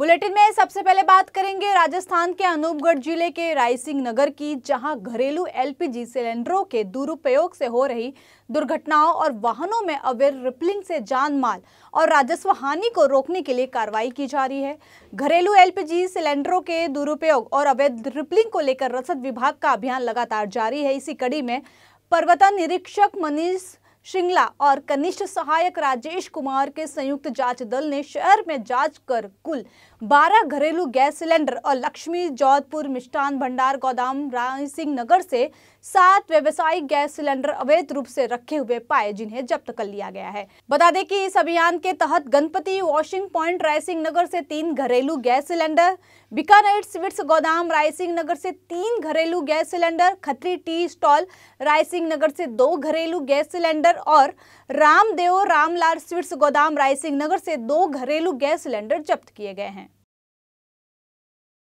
bulletin में सबसे पहले बात करेंगे राजस्थान के अनूपगढ़ जिले के रायसिंह नगर की जहां घरेलू एलपीजी सिलेंडरों के दुरुपयोग से हो रही दुर्घटनाओं और वाहनों में अवैध रिपलिंग से जान माल और राजस्व हानि को रोकने के लिए कार्रवाई की जा रही है घरेलू एलपीजी सिलेंडरों के दुरुपयोग और अवैध रिपलिंग को लेकर रसद विभाग का अभियान लगातार जारी है इसी कड़ी में पर्वतन निरीक्षक मनीष शिंगला और कनिष्ठ सहायक राजेश कुमार के संयुक्त जांच दल ने शहर में जांच कर कुल 12 घरेलू गैस सिलेंडर और लक्ष्मी जोधपुर मिष्ठान भंडार गोदाम राय सिंह नगर से सात व्यवसायिक गैस सिलेंडर अवैध रूप से रखे हुए पाए जिन्हें जब्त कर लिया गया है बता दें कि इस अभियान के तहत गणपति वॉशिंग पॉइंट रायसिंह नगर से तीन घरेलू गैस सिलेंडर बीकानेर स्वीट्स गोदाम रायसिंह नगर से तीन घरेलू gas cylinder Khatri tea stall Raisingh Nagar से दो घरेलू गैस सिलेंडर सिलेंडर और रामदेव रामलाल स्वीट्स गोदाम रायसिंह नगर से दो घरेलू गैस सिलेंडर जब्त किए गए हैं